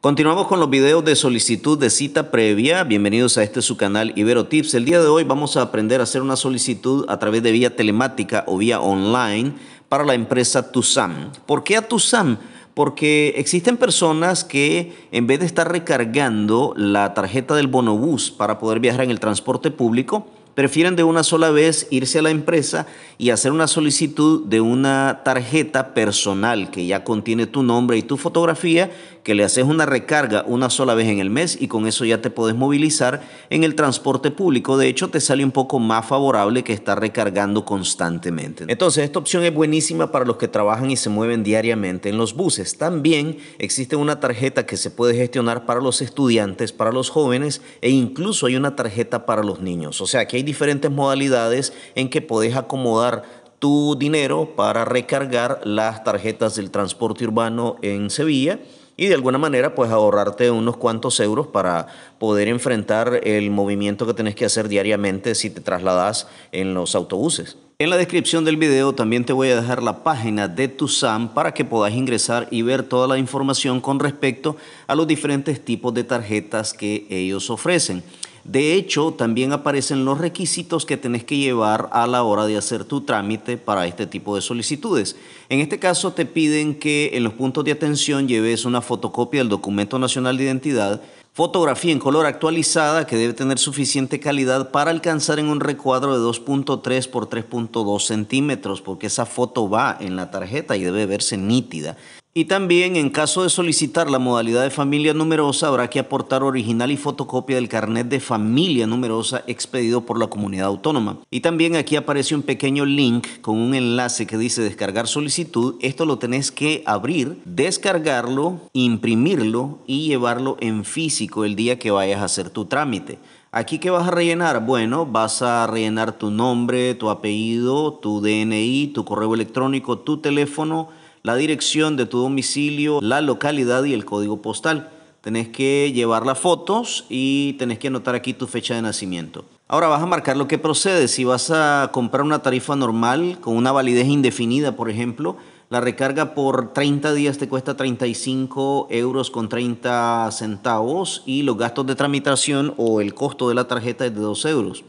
Continuamos con los videos de solicitud de cita previa. Bienvenidos a este su canal Ibero Tips. El día de hoy vamos a aprender a hacer una solicitud a través de vía telemática o vía online para la empresa Tusam. ¿Por qué a Tusam? Porque existen personas que en vez de estar recargando la tarjeta del bonobús para poder viajar en el transporte público, prefieren de una sola vez irse a la empresa y hacer una solicitud de una tarjeta personal que ya contiene tu nombre y tu fotografía que le haces una recarga una sola vez en el mes y con eso ya te puedes movilizar en el transporte público. De hecho, te sale un poco más favorable que estar recargando constantemente. Entonces, esta opción es buenísima para los que trabajan y se mueven diariamente en los buses. También existe una tarjeta que se puede gestionar para los estudiantes, para los jóvenes e incluso hay una tarjeta para los niños. O sea, que hay diferentes modalidades en que podés acomodar tu dinero para recargar las tarjetas del transporte urbano en Sevilla y de alguna manera pues ahorrarte unos cuantos euros para poder enfrentar el movimiento que tenés que hacer diariamente si te trasladas en los autobuses. En la descripción del video también te voy a dejar la página de TUSAM para que puedas ingresar y ver toda la información con respecto a los diferentes tipos de tarjetas que ellos ofrecen. De hecho, también aparecen los requisitos que tenés que llevar a la hora de hacer tu trámite para este tipo de solicitudes. En este caso, te piden que en los puntos de atención lleves una fotocopia del documento nacional de identidad, fotografía en color actualizada que debe tener suficiente calidad para alcanzar en un recuadro de 2.3 por 3.2 centímetros, porque esa foto va en la tarjeta y debe verse nítida. Y también, en caso de solicitar la modalidad de familia numerosa, habrá que aportar original y fotocopia del carnet de familia numerosa expedido por la comunidad autónoma. Y también aquí aparece un pequeño link con un enlace que dice descargar solicitud. Esto lo tenés que abrir, descargarlo, imprimirlo y llevarlo en físico el día que vayas a hacer tu trámite. Aquí que vas a rellenar, bueno, vas a rellenar tu nombre, tu apellido, tu DNI, tu correo electrónico, tu teléfono la dirección de tu domicilio, la localidad y el código postal. Tenés que llevar las fotos y tenés que anotar aquí tu fecha de nacimiento. Ahora vas a marcar lo que procede. Si vas a comprar una tarifa normal con una validez indefinida, por ejemplo, la recarga por 30 días te cuesta 35 euros con 30 centavos y los gastos de tramitación o el costo de la tarjeta es de 2 euros.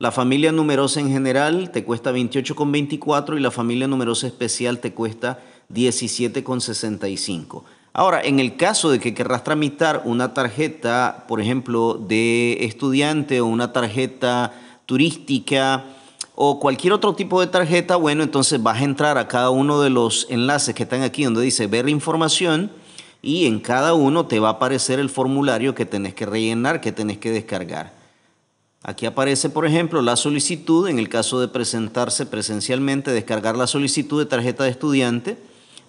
La familia numerosa en general te cuesta 28,24 y la familia numerosa especial te cuesta 17,65. Ahora, en el caso de que querrás tramitar una tarjeta, por ejemplo, de estudiante o una tarjeta turística o cualquier otro tipo de tarjeta, bueno, entonces vas a entrar a cada uno de los enlaces que están aquí donde dice ver la información y en cada uno te va a aparecer el formulario que tenés que rellenar, que tenés que descargar. Aquí aparece, por ejemplo, la solicitud, en el caso de presentarse presencialmente, descargar la solicitud de tarjeta de estudiante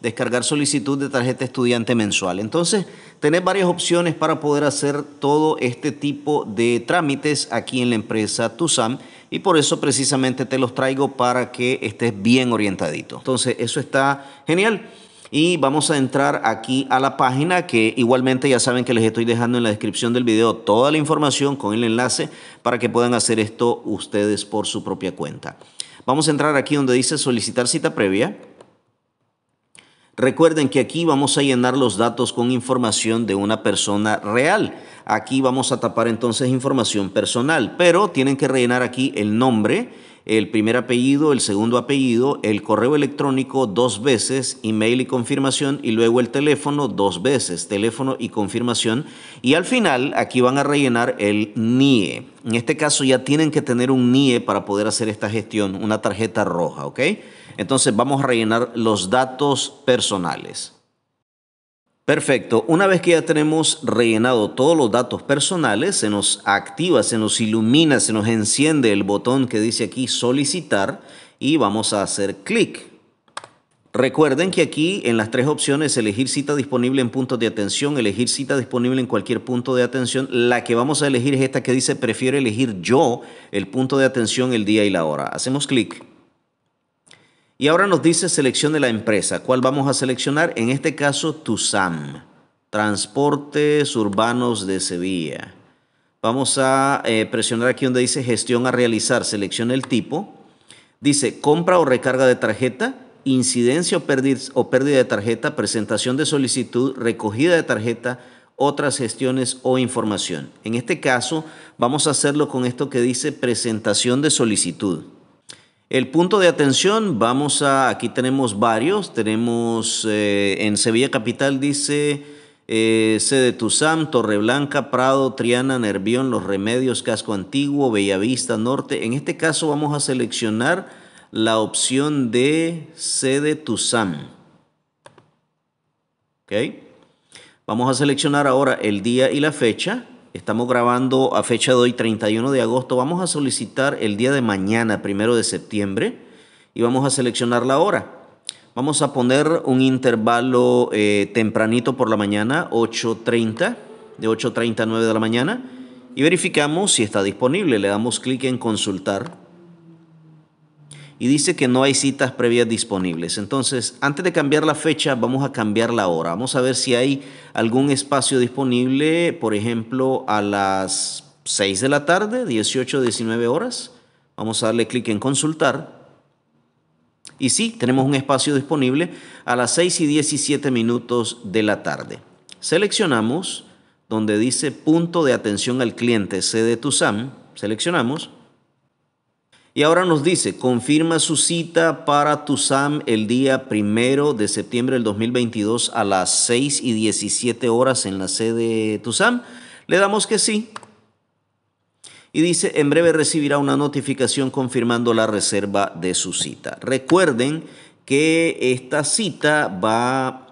descargar solicitud de tarjeta estudiante mensual. Entonces, tenés varias opciones para poder hacer todo este tipo de trámites aquí en la empresa TUSAM y por eso precisamente te los traigo para que estés bien orientadito. Entonces, eso está genial. Y vamos a entrar aquí a la página que igualmente ya saben que les estoy dejando en la descripción del video toda la información con el enlace para que puedan hacer esto ustedes por su propia cuenta. Vamos a entrar aquí donde dice solicitar cita previa Recuerden que aquí vamos a llenar los datos con información de una persona real. Aquí vamos a tapar entonces información personal, pero tienen que rellenar aquí el nombre, el primer apellido, el segundo apellido, el correo electrónico dos veces, email y confirmación, y luego el teléfono dos veces, teléfono y confirmación. Y al final aquí van a rellenar el NIE. En este caso ya tienen que tener un NIE para poder hacer esta gestión, una tarjeta roja, ¿ok? Entonces vamos a rellenar los datos personales. Perfecto, una vez que ya tenemos rellenado todos los datos personales, se nos activa, se nos ilumina, se nos enciende el botón que dice aquí solicitar y vamos a hacer clic. Recuerden que aquí en las tres opciones, elegir cita disponible en puntos de atención, elegir cita disponible en cualquier punto de atención, la que vamos a elegir es esta que dice prefiere elegir yo el punto de atención, el día y la hora. Hacemos clic y ahora nos dice selección de la empresa. ¿Cuál vamos a seleccionar? En este caso, TUSAM, Transportes Urbanos de Sevilla. Vamos a eh, presionar aquí donde dice gestión a realizar. Selecciona el tipo. Dice compra o recarga de tarjeta, incidencia o, o pérdida de tarjeta, presentación de solicitud, recogida de tarjeta, otras gestiones o información. En este caso, vamos a hacerlo con esto que dice presentación de solicitud. El punto de atención, vamos a, aquí tenemos varios, tenemos eh, en Sevilla Capital dice eh, Sede Tuzán, Torreblanca, Prado, Triana, Nervión, Los Remedios, Casco Antiguo, Bellavista, Norte. En este caso vamos a seleccionar la opción de Sede Tuzán. Okay Vamos a seleccionar ahora el día y la fecha. Estamos grabando a fecha de hoy, 31 de agosto. Vamos a solicitar el día de mañana, primero de septiembre, y vamos a seleccionar la hora. Vamos a poner un intervalo eh, tempranito por la mañana, 8.30, de 8.30 a 9 de la mañana, y verificamos si está disponible. Le damos clic en consultar y dice que no hay citas previas disponibles. Entonces, antes de cambiar la fecha, vamos a cambiar la hora. Vamos a ver si hay algún espacio disponible, por ejemplo, a las 6 de la tarde, 18, 19 horas. Vamos a darle clic en consultar. Y sí, tenemos un espacio disponible a las 6 y 17 minutos de la tarde. Seleccionamos donde dice punto de atención al cliente, sede TUSAM. Seleccionamos y ahora nos dice, confirma su cita para TUSAM el día primero de septiembre del 2022 a las 6 y 17 horas en la sede TUSAM. Le damos que sí. Y dice, en breve recibirá una notificación confirmando la reserva de su cita. Recuerden que esta cita va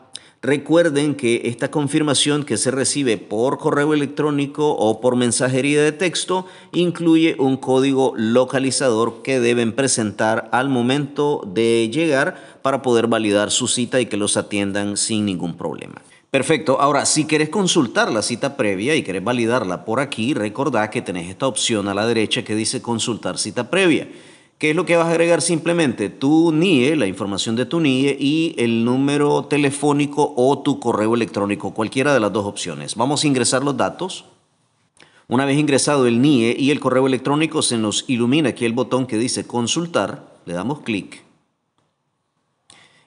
Recuerden que esta confirmación que se recibe por correo electrónico o por mensajería de texto incluye un código localizador que deben presentar al momento de llegar para poder validar su cita y que los atiendan sin ningún problema. Perfecto. Ahora, si querés consultar la cita previa y querés validarla por aquí, recordá que tenés esta opción a la derecha que dice consultar cita previa. ¿Qué es lo que vas a agregar simplemente? Tu NIE, la información de tu NIE y el número telefónico o tu correo electrónico, cualquiera de las dos opciones. Vamos a ingresar los datos. Una vez ingresado el NIE y el correo electrónico, se nos ilumina aquí el botón que dice consultar. Le damos clic.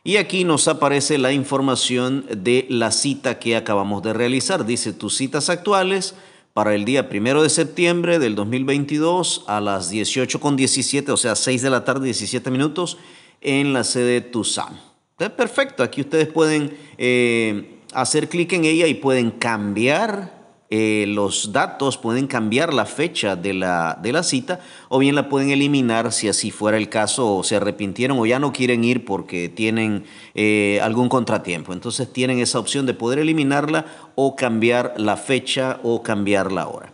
Y aquí nos aparece la información de la cita que acabamos de realizar. Dice tus citas actuales, para el día primero de septiembre del 2022 a las 18.17, o sea, 6 de la tarde, 17 minutos, en la sede Tucson. Está perfecto, aquí ustedes pueden eh, hacer clic en ella y pueden cambiar eh, los datos pueden cambiar la fecha de la, de la cita o bien la pueden eliminar si así fuera el caso o se arrepintieron o ya no quieren ir porque tienen eh, algún contratiempo. Entonces tienen esa opción de poder eliminarla o cambiar la fecha o cambiar la hora.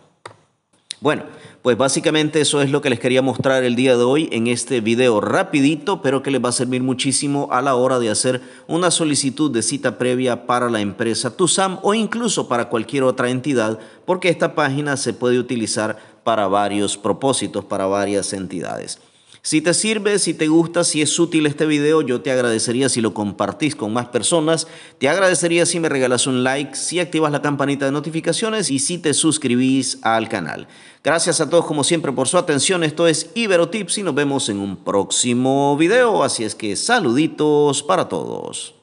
Bueno, pues básicamente eso es lo que les quería mostrar el día de hoy en este video rapidito, pero que les va a servir muchísimo a la hora de hacer una solicitud de cita previa para la empresa TUSAM o incluso para cualquier otra entidad, porque esta página se puede utilizar para varios propósitos, para varias entidades. Si te sirve, si te gusta, si es útil este video, yo te agradecería si lo compartís con más personas, te agradecería si me regalas un like, si activas la campanita de notificaciones y si te suscribís al canal. Gracias a todos como siempre por su atención, esto es IberoTips y nos vemos en un próximo video, así es que saluditos para todos.